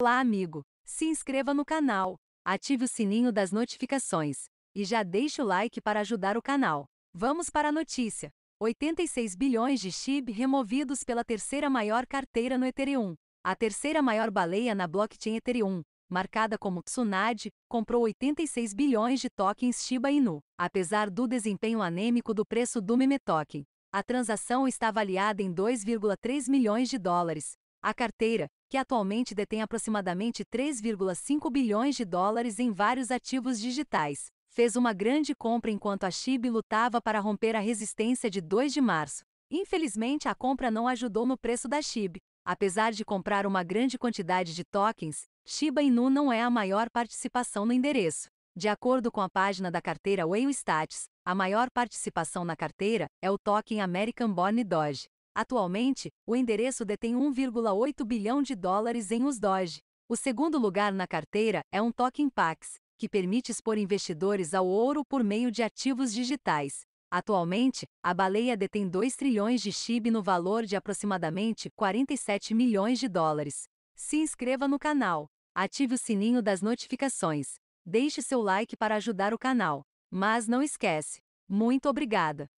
Olá, amigo! Se inscreva no canal, ative o sininho das notificações e já deixe o like para ajudar o canal. Vamos para a notícia: 86 bilhões de SHIB removidos pela terceira maior carteira no Ethereum. A terceira maior baleia na blockchain Ethereum, marcada como Tsunade, comprou 86 bilhões de tokens Shiba Inu. Apesar do desempenho anêmico do preço do meme token, a transação está avaliada em 2,3 milhões de dólares. A carteira, que atualmente detém aproximadamente 3,5 bilhões de dólares em vários ativos digitais, fez uma grande compra enquanto a SHIB lutava para romper a resistência de 2 de março. Infelizmente, a compra não ajudou no preço da SHIB. Apesar de comprar uma grande quantidade de tokens, Shiba Inu não é a maior participação no endereço. De acordo com a página da carteira Whale Stats, a maior participação na carteira é o token American Born Doge, Atualmente, o endereço detém 1,8 bilhão de dólares em os Doge. O segundo lugar na carteira é um token Pax, que permite expor investidores ao ouro por meio de ativos digitais. Atualmente, a baleia detém 2 trilhões de SHIB no valor de aproximadamente 47 milhões de dólares. Se inscreva no canal, ative o sininho das notificações, deixe seu like para ajudar o canal. Mas não esquece. Muito obrigada!